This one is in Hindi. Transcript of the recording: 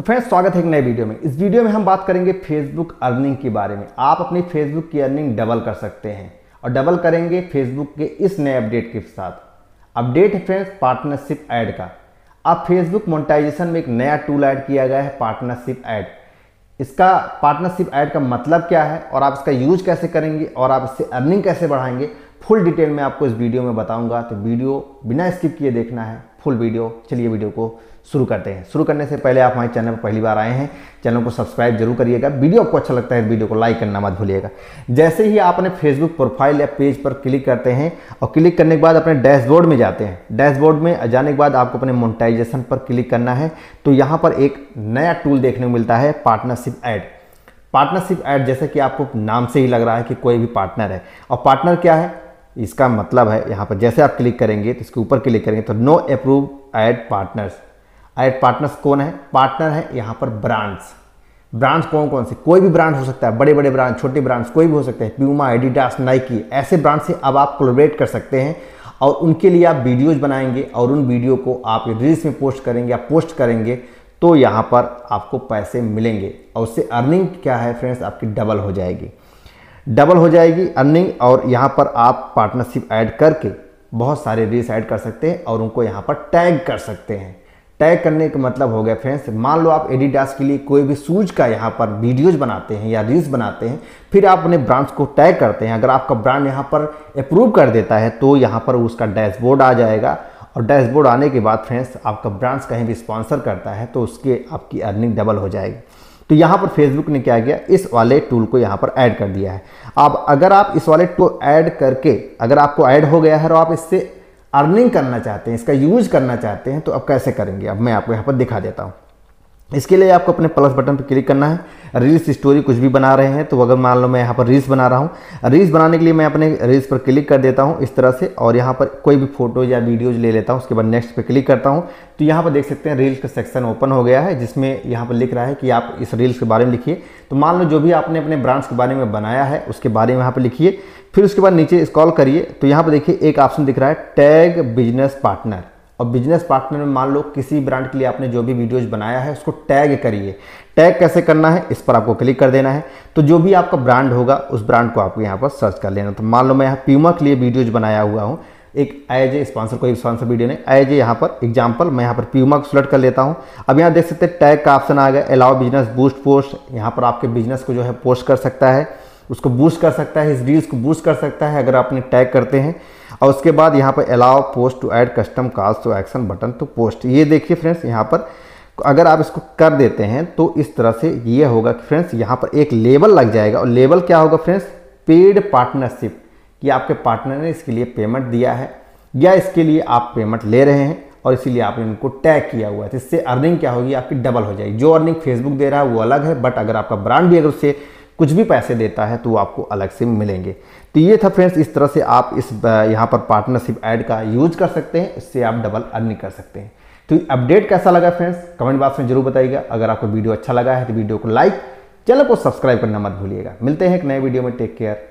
तो फ्रेंड्स स्वागत है एक नए वीडियो में इस वीडियो में हम बात करेंगे फेसबुक अर्निंग के बारे में आप अपनी फेसबुक की अर्निंग डबल कर सकते हैं और डबल करेंगे फेसबुक के इस नए अपडेट के साथ अपडेट है फ्रेंड्स पार्टनरशिप ऐड का अब फेसबुक मोनिटाइजेशन में एक नया टूल ऐड किया गया है पार्टनरशिप ऐड इसका पार्टनरशिप ऐड का मतलब क्या है और आप इसका यूज कैसे करेंगे और आप इससे अर्निंग कैसे बढ़ाएंगे फुल डिटेल में आपको इस वीडियो में बताऊंगा तो वीडियो बिना स्किप किए देखना है फुल वीडियो चलिए वीडियो को शुरू करते हैं शुरू करने से पहले आप हमारे चैनल पर पहली बार आए हैं चैनल को सब्सक्राइब जरूर करिएगा वीडियो आपको अच्छा लगता है वीडियो को लाइक करना मत भूलिएगा जैसे ही आप अपने फेसबुक प्रोफाइल या पेज पर क्लिक करते हैं और क्लिक करने के बाद अपने डैशबोर्ड में जाते हैं डैशबोर्ड में जाने के बाद आपको अपने मोनिटाइजेशन पर क्लिक करना है तो यहाँ पर एक नया टूल देखने को मिलता है पार्टनरशिप ऐड पार्टनरशिप ऐड जैसे कि आपको नाम से ही लग रहा है कि कोई भी पार्टनर है और पार्टनर क्या है इसका मतलब है यहाँ पर जैसे आप क्लिक करेंगे तो इसके ऊपर क्लिक करेंगे तो no approve ad partners ad partners कौन है पार्टनर है यहाँ पर ब्रांड्स ब्रांड्स कौन कौन से कोई भी ब्रांड हो सकता है बड़े बड़े ब्रांड छोटे ब्रांड्स कोई भी हो सकते हैं प्यूमा एडिडास नाइकी ऐसे ब्रांड से अब आप कोलोबरेट कर सकते हैं और उनके लिए आप वीडियोज बनाएंगे और उन वीडियो को आप रील्स में पोस्ट करेंगे या पोस्ट करेंगे तो यहाँ पर आपको पैसे मिलेंगे और उससे अर्निंग क्या है फ्रेंड्स आपकी डबल हो जाएगी डबल हो जाएगी अर्निंग और यहाँ पर आप पार्टनरशिप ऐड करके बहुत सारे रील्स ऐड कर सकते हैं और उनको यहाँ पर टैग कर सकते हैं टैग करने का मतलब हो गया फ्रेंड्स मान लो आप एडिडास के लिए कोई भी सूज का यहाँ पर वीडियोज बनाते हैं या रील्स बनाते हैं फिर आप अपने ब्रांड्स को टैग करते हैं अगर आपका ब्रांड यहाँ पर अप्रूव कर देता है तो यहाँ पर उसका डैशबोर्ड आ जाएगा और डैशबोर्ड आने के बाद फ्रेंड्स आपका ब्रांड्स कहीं भी स्पॉन्सर करता है तो उसके आपकी अर्निंग डबल हो जाएगी तो यहाँ पर फेसबुक ने क्या किया इस वाले टूल को यहाँ पर ऐड कर दिया है अब अगर आप इस वाले को ऐड करके अगर आपको ऐड हो गया है और आप इससे अर्निंग करना चाहते हैं इसका यूज करना चाहते हैं तो अब कैसे करेंगे अब मैं आपको यहाँ पर दिखा देता हूँ इसके लिए आपको अपने प्लस बटन पर क्लिक करना है रील्स स्टोरी कुछ भी बना रहे हैं तो अगर मान लो मैं यहाँ पर रील्स बना रहा हूँ रील्स बनाने के लिए मैं अपने रील्स पर क्लिक कर देता हूँ इस तरह से और यहाँ पर कोई भी फोटो या वीडियोज ले लेता हूँ उसके बाद नेक्स्ट पर क्लिक करता हूँ तो यहाँ पर देख सकते हैं रील्स का सेक्शन ओपन हो गया है जिसमें यहाँ पर लिख रहा है कि आप इस रील्स के बारे में लिखिए तो मान लो जो भी आपने अपने ब्रांड्स के बारे में बनाया है उसके बारे में यहाँ पर लिखिए फिर उसके बाद नीचे स्कॉल करिए तो यहाँ पर देखिए एक ऑप्शन दिख रहा है टैग बिजनेस पार्टनर और बिजनेस पार्टनर में मान लो किसी ब्रांड के लिए आपने जो भी वीडियोज बनाया है उसको टैग करिए टैग कैसे करना है इस पर आपको क्लिक कर देना है तो जो भी आपका ब्रांड होगा उस ब्रांड को आपको यहाँ पर सर्च कर लेना तो मान लो मैं यहाँ प्यूमा के लिए वीडियोज बनाया हुआ हूँ एक एज ए स्पॉन्सर कोई स्पॉन्सर वीडियो नहीं एज ए यहाँ पर एग्जाम्पल मैं यहाँ पर प्यूमा को सिलेक्ट कर लेता हूँ अब यहाँ देख सकते हैं टैग का ऑप्शन आ गया अलाउ बिजनेस बूस्ट पोस्ट यहाँ पर आपके बिजनेस को जो है पोस्ट कर सकता है उसको बूस्ट कर सकता है इस रील्स को बूस्ट कर सकता है अगर आपने टैग करते हैं और उसके बाद यहाँ पर allow post to add custom calls to action button to post ये देखिए फ्रेंड्स यहाँ पर अगर आप इसको कर देते हैं तो इस तरह से ये होगा कि फ्रेंड्स यहाँ पर एक लेबल लग जाएगा और लेबल क्या होगा फ्रेंड्स पेड पार्टनरशिप कि आपके पार्टनर ने इसके लिए पेमेंट दिया है या इसके लिए आप पेमेंट ले रहे हैं और इसीलिए आपने इनको टैग किया हुआ है तो इससे अर्निंग क्या होगी आपकी डबल हो जाएगी जो अर्निंग फेसबुक दे रहा है वो अलग है बट अगर आपका ब्रांड भी अगर उससे कुछ भी पैसे देता है तो आपको अलग से मिलेंगे तो ये था फ्रेंड्स इस तरह से आप इस यहाँ पर पार्टनरशिप ऐड का यूज कर सकते हैं इससे आप डबल अर्निंग कर सकते हैं तो अपडेट कैसा लगा फ्रेंड्स कमेंट बॉक्स में जरूर बताइएगा अगर आपको वीडियो अच्छा लगा है तो वीडियो को लाइक चैनल को सब्सक्राइब करना मत भूलिएगा मिलते हैं एक नए वीडियो में टेक केयर